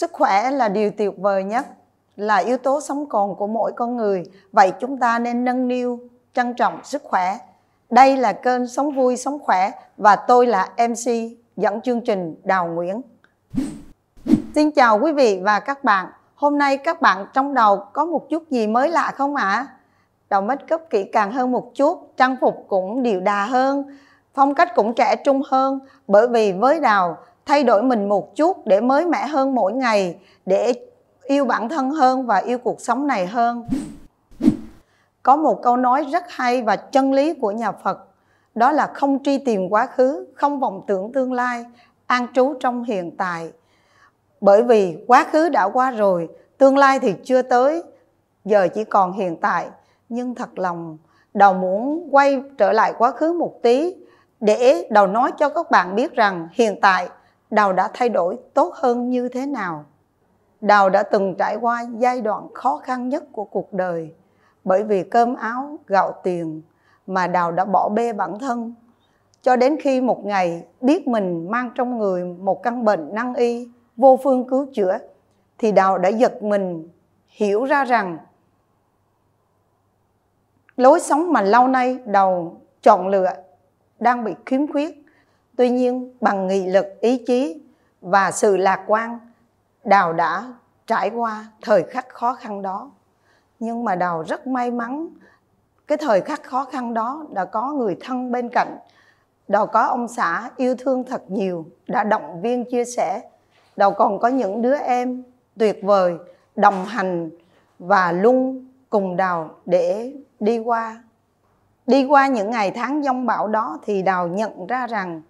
Sức khỏe là điều tuyệt vời nhất, là yếu tố sống còn của mỗi con người. Vậy chúng ta nên nâng niu, trân trọng sức khỏe. Đây là kênh Sống Vui, Sống Khỏe và tôi là MC dẫn chương trình Đào Nguyễn. Xin chào quý vị và các bạn. Hôm nay các bạn trong đầu có một chút gì mới lạ không ạ? À? Đầu make up kỹ càng hơn một chút, trang phục cũng điệu đà hơn, phong cách cũng trẻ trung hơn bởi vì với Đào thay đổi mình một chút để mới mẻ hơn mỗi ngày để yêu bản thân hơn và yêu cuộc sống này hơn có một câu nói rất hay và chân lý của nhà phật đó là không truy tìm quá khứ không vọng tưởng tương lai an trú trong hiện tại bởi vì quá khứ đã qua rồi tương lai thì chưa tới giờ chỉ còn hiện tại nhưng thật lòng đầu muốn quay trở lại quá khứ một tí để đầu nói cho các bạn biết rằng hiện tại đào đã thay đổi tốt hơn như thế nào đào đã từng trải qua giai đoạn khó khăn nhất của cuộc đời bởi vì cơm áo gạo tiền mà đào đã bỏ bê bản thân cho đến khi một ngày biết mình mang trong người một căn bệnh năng y vô phương cứu chữa thì đào đã giật mình hiểu ra rằng lối sống mà lâu nay Đào chọn lựa đang bị khiếm khuyết Tuy nhiên, bằng nghị lực, ý chí và sự lạc quan, Đào đã trải qua thời khắc khó khăn đó. Nhưng mà Đào rất may mắn, cái thời khắc khó khăn đó đã có người thân bên cạnh, Đào có ông xã yêu thương thật nhiều, đã động viên chia sẻ. Đào còn có những đứa em tuyệt vời, đồng hành và luôn cùng Đào để đi qua. Đi qua những ngày tháng giông bão đó thì Đào nhận ra rằng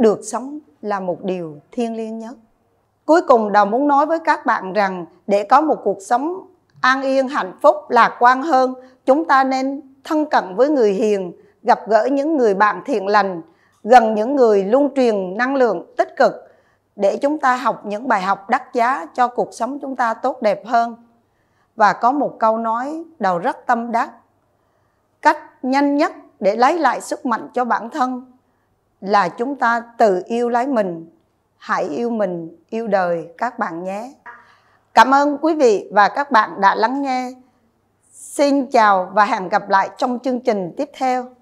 được sống là một điều thiêng liêng nhất cuối cùng đầu muốn nói với các bạn rằng để có một cuộc sống an yên hạnh phúc lạc quan hơn chúng ta nên thân cận với người hiền gặp gỡ những người bạn thiện lành gần những người luôn truyền năng lượng tích cực để chúng ta học những bài học đắt giá cho cuộc sống chúng ta tốt đẹp hơn và có một câu nói đầu rất tâm đắc cách nhanh nhất để lấy lại sức mạnh cho bản thân là chúng ta tự yêu lấy mình hãy yêu mình yêu đời các bạn nhé cảm ơn quý vị và các bạn đã lắng nghe xin chào và hẹn gặp lại trong chương trình tiếp theo